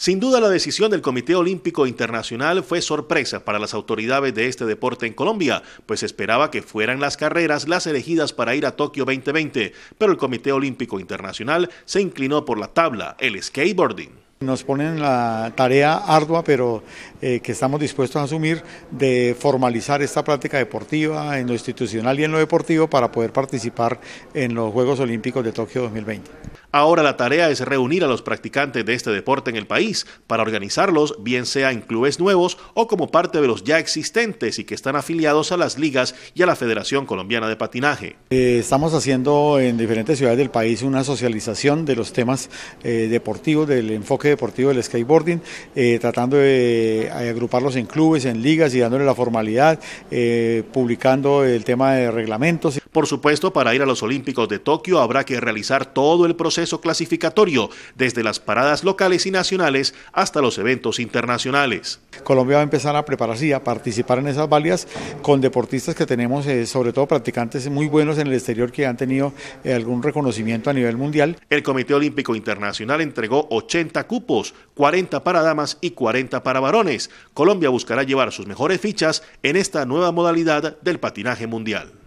Sin duda la decisión del Comité Olímpico Internacional fue sorpresa para las autoridades de este deporte en Colombia, pues esperaba que fueran las carreras las elegidas para ir a Tokio 2020, pero el Comité Olímpico Internacional se inclinó por la tabla, el skateboarding. Nos ponen la tarea ardua, pero eh, que estamos dispuestos a asumir, de formalizar esta práctica deportiva en lo institucional y en lo deportivo para poder participar en los Juegos Olímpicos de Tokio 2020. Ahora la tarea es reunir a los practicantes de este deporte en el país para organizarlos, bien sea en clubes nuevos o como parte de los ya existentes y que están afiliados a las ligas y a la Federación Colombiana de Patinaje. Eh, estamos haciendo en diferentes ciudades del país una socialización de los temas eh, deportivos, del enfoque deportivo del skateboarding, eh, tratando de agruparlos en clubes, en ligas y dándole la formalidad, publicando el tema de reglamentos. Por supuesto, para ir a los Olímpicos de Tokio habrá que realizar todo el proceso clasificatorio, desde las paradas locales y nacionales hasta los eventos internacionales. Colombia va a empezar a prepararse y a participar en esas válidas con deportistas que tenemos, eh, sobre todo practicantes muy buenos en el exterior que han tenido eh, algún reconocimiento a nivel mundial. El Comité Olímpico Internacional entregó 80 cupos, 40 para damas y 40 para varones. Colombia buscará llevar sus mejores fichas en esta nueva modalidad del patinaje mundial.